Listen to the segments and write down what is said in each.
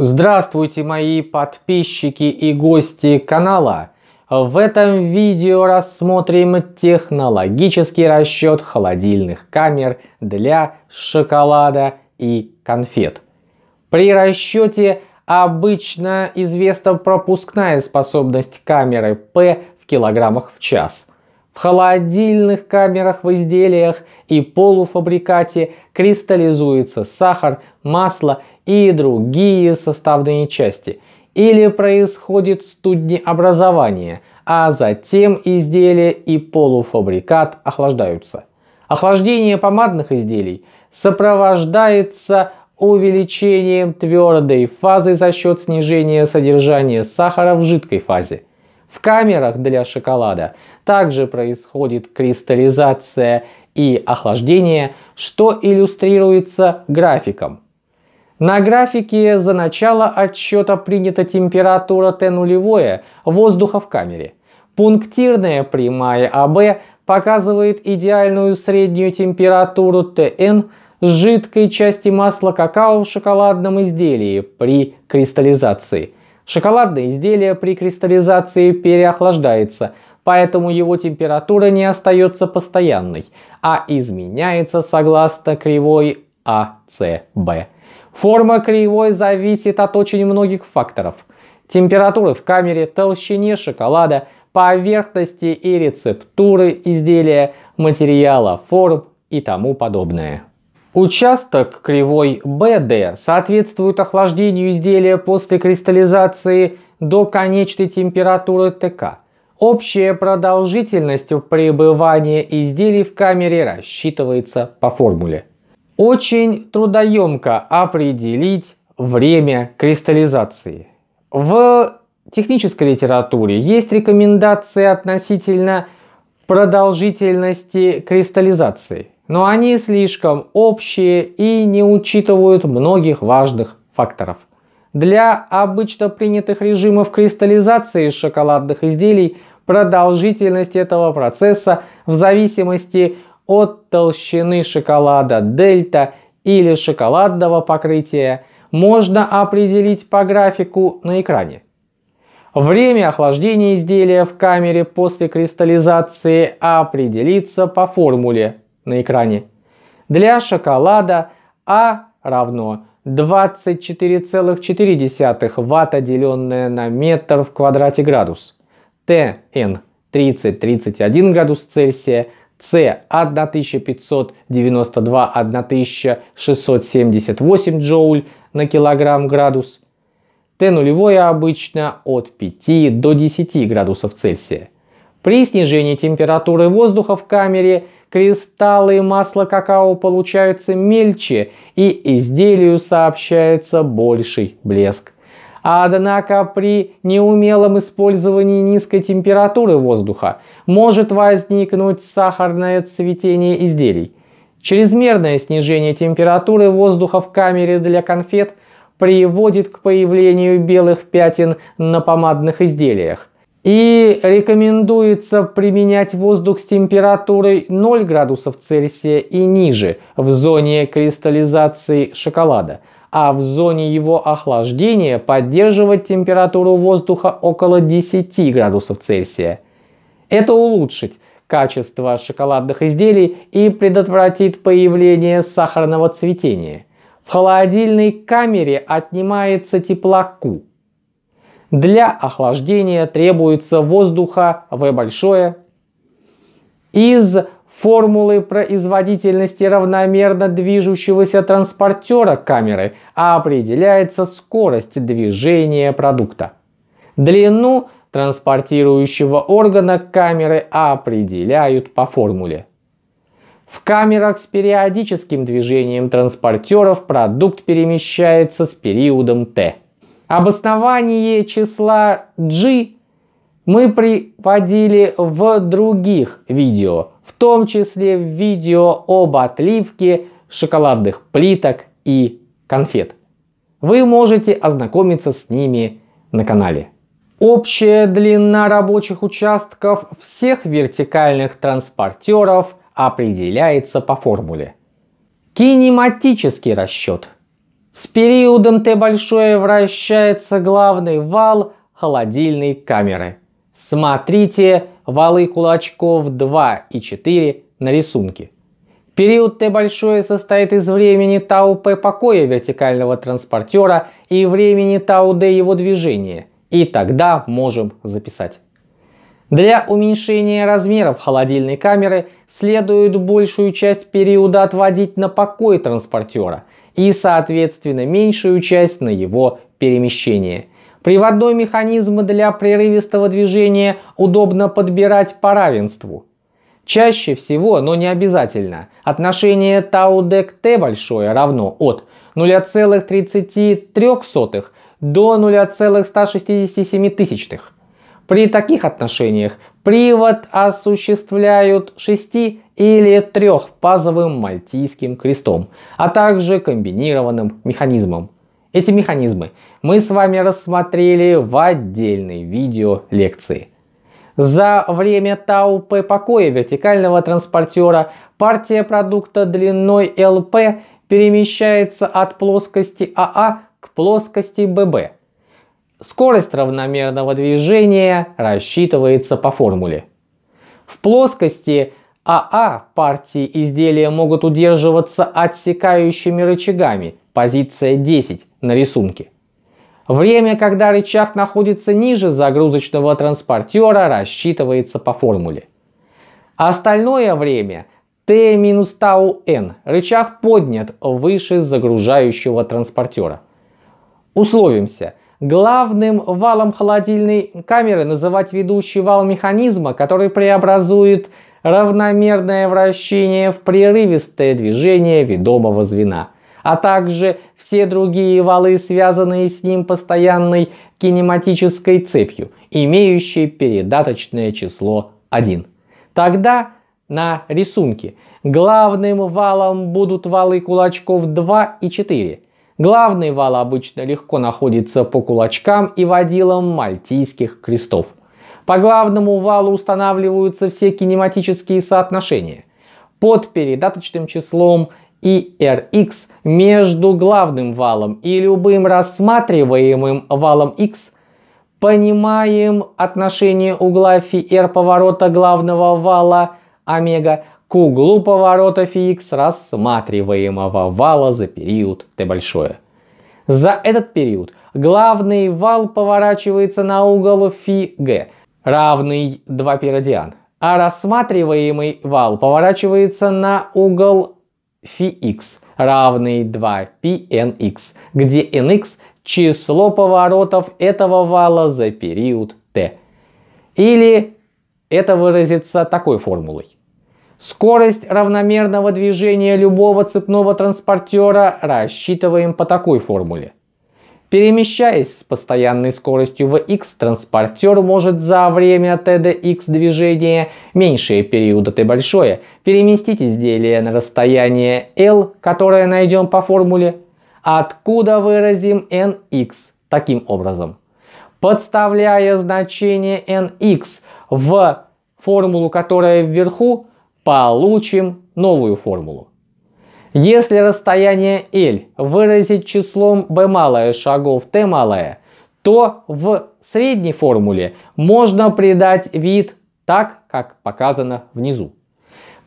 Здравствуйте мои подписчики и гости канала! В этом видео рассмотрим технологический расчет холодильных камер для шоколада и конфет. При расчете обычно известна пропускная способность камеры P в килограммах в час. В холодильных камерах в изделиях и полуфабрикате кристаллизуется сахар, масло и другие составные части, или происходит студнеобразование, а затем изделие и полуфабрикат охлаждаются. Охлаждение помадных изделий сопровождается увеличением твердой фазы за счет снижения содержания сахара в жидкой фазе. В камерах для шоколада также происходит кристаллизация и охлаждение, что иллюстрируется графиком – на графике за начало отсчета принята температура Т нулевое воздуха в камере. Пунктирная прямая АБ показывает идеальную среднюю температуру ТН жидкой части масла какао в шоколадном изделии при кристаллизации. Шоколадное изделие при кристаллизации переохлаждается, поэтому его температура не остается постоянной, а изменяется согласно кривой АЦБ. Форма кривой зависит от очень многих факторов. Температуры в камере, толщине шоколада, поверхности и рецептуры изделия, материала, форм и тому подобное. Участок кривой BD соответствует охлаждению изделия после кристаллизации до конечной температуры ТК. Общая продолжительность пребывания изделий в камере рассчитывается по формуле. Очень трудоемко определить время кристаллизации. В технической литературе есть рекомендации относительно продолжительности кристаллизации, но они слишком общие и не учитывают многих важных факторов. Для обычно принятых режимов кристаллизации шоколадных изделий продолжительность этого процесса в зависимости от толщины шоколада дельта или шоколадного покрытия можно определить по графику на экране. Время охлаждения изделия в камере после кристаллизации определится по формуле на экране. Для шоколада А равно 24,4 ватта, деленное на метр в квадрате градус. Т ТН 30-31 градус Цельсия, с 1592-1678 джоуль на килограмм градус. Т нулевое обычно от 5 до 10 градусов Цельсия. При снижении температуры воздуха в камере кристаллы масла какао получаются мельче и изделию сообщается больший блеск. Однако при неумелом использовании низкой температуры воздуха может возникнуть сахарное цветение изделий. Чрезмерное снижение температуры воздуха в камере для конфет приводит к появлению белых пятен на помадных изделиях. И рекомендуется применять воздух с температурой 0 градусов Цельсия и ниже в зоне кристаллизации шоколада – а в зоне его охлаждения поддерживать температуру воздуха около 10 градусов Цельсия. Это улучшить качество шоколадных изделий и предотвратит появление сахарного цветения. В холодильной камере отнимается теплоку. Для охлаждения требуется воздуха В большое из формулы производительности равномерно движущегося транспортера камеры, а определяется скорость движения продукта. Длину транспортирующего органа камеры определяют по формуле. В камерах с периодическим движением транспортеров продукт перемещается с периодом t. Обоснование числа g мы приводили в других видео – в том числе видео об отливке шоколадных плиток и конфет. Вы можете ознакомиться с ними на канале. Общая длина рабочих участков всех вертикальных транспортеров определяется по формуле. Кинематический расчет. С периодом Т большое вращается главный вал холодильной камеры. Смотрите валы кулачков 2 и 4 на рисунке. Период Т большое состоит из времени тау П покоя вертикального транспортера и времени тау Д его движения. И тогда можем записать. Для уменьшения размеров холодильной камеры следует большую часть периода отводить на покой транспортера и соответственно меньшую часть на его перемещение – Приводной механизм для прерывистого движения удобно подбирать по равенству. Чаще всего, но не обязательно, отношение tau-dec-t большое равно от 0,33 до 0,167. При таких отношениях привод осуществляют 6 или 3 пазовым мальтийским крестом, а также комбинированным механизмом. Эти механизмы мы с вами рассмотрели в отдельной видео лекции. За время ТАУП покоя вертикального транспортера партия продукта длиной ЛП перемещается от плоскости АА а к плоскости ББ. Скорость равномерного движения рассчитывается по формуле. В плоскости АА а партии изделия могут удерживаться отсекающими рычагами, позиция 10, на рисунке. Время, когда рычаг находится ниже загрузочного транспортера, рассчитывается по формуле. Остальное время T минус tau n рычаг поднят выше загружающего транспортера. Условимся. Главным валом холодильной камеры называть ведущий вал механизма, который преобразует равномерное вращение в прерывистое движение ведомого звена – а также все другие валы, связанные с ним постоянной кинематической цепью, имеющей передаточное число 1. Тогда на рисунке главным валом будут валы кулачков 2 и 4. Главный вал обычно легко находится по кулачкам и водилам мальтийских крестов. По главному валу устанавливаются все кинематические соотношения. Под передаточным числом и Rx между главным валом и любым рассматриваемым валом x, понимаем отношение угла φ r поворота главного вала омега к углу поворота φ x рассматриваемого вала за период t большое. За этот период главный вал поворачивается на угол φ g, равный 2 пиродиан, а рассматриваемый вал поворачивается на угол φx равный 2πnx, где nx – число поворотов этого вала за период t. Или это выразится такой формулой. Скорость равномерного движения любого цепного транспортера рассчитываем по такой формуле. Перемещаясь с постоянной скоростью vx, транспортер может за время TDX движения, меньшее периода t большое, переместить изделие на расстояние L, которое найдем по формуле, откуда выразим nx таким образом. Подставляя значение nx в формулу, которая вверху, получим новую формулу. Если расстояние L выразить числом b малое шагов t малое, то в средней формуле можно придать вид так, как показано внизу.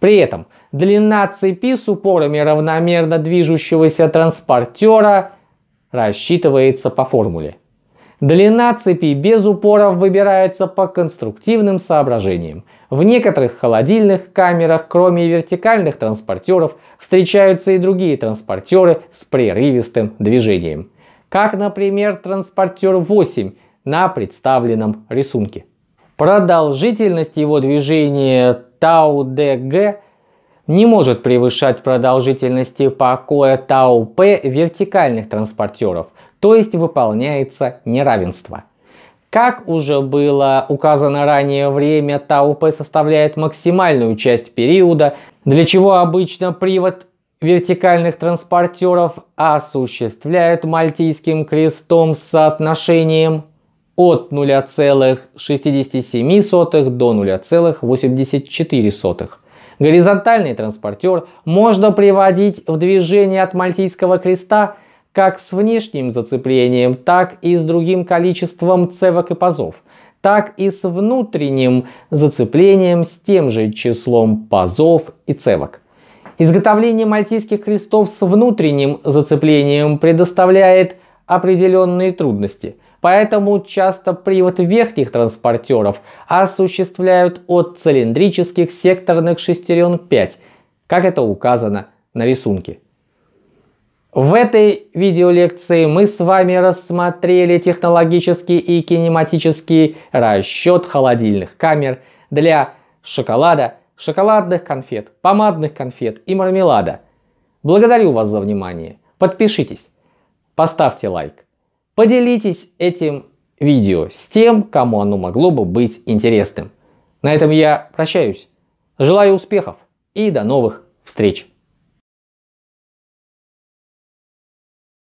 При этом длина цепи с упорами равномерно движущегося транспортера рассчитывается по формуле Длина цепи без упоров выбирается по конструктивным соображениям. В некоторых холодильных камерах, кроме вертикальных транспортеров, встречаются и другие транспортеры с прерывистым движением. Как, например, транспортер 8 на представленном рисунке. Продолжительность его движения tau-dg не может превышать продолжительности покоя tau-p вертикальных транспортеров – то есть выполняется неравенство. Как уже было указано ранее, время ТАУП составляет максимальную часть периода, для чего обычно привод вертикальных транспортеров осуществляют мальтийским крестом с соотношением от 0,67 до 0,84. Горизонтальный транспортер можно приводить в движение от мальтийского креста как с внешним зацеплением, так и с другим количеством цевок и пазов, так и с внутренним зацеплением с тем же числом пазов и цевок. Изготовление мальтийских крестов с внутренним зацеплением предоставляет определенные трудности, поэтому часто привод верхних транспортеров осуществляют от цилиндрических секторных шестерен 5, как это указано на рисунке. В этой видеолекции мы с вами рассмотрели технологический и кинематический расчет холодильных камер для шоколада, шоколадных конфет, помадных конфет и мармелада. Благодарю вас за внимание. Подпишитесь, поставьте лайк, поделитесь этим видео с тем, кому оно могло бы быть интересным. На этом я прощаюсь. Желаю успехов и до новых встреч!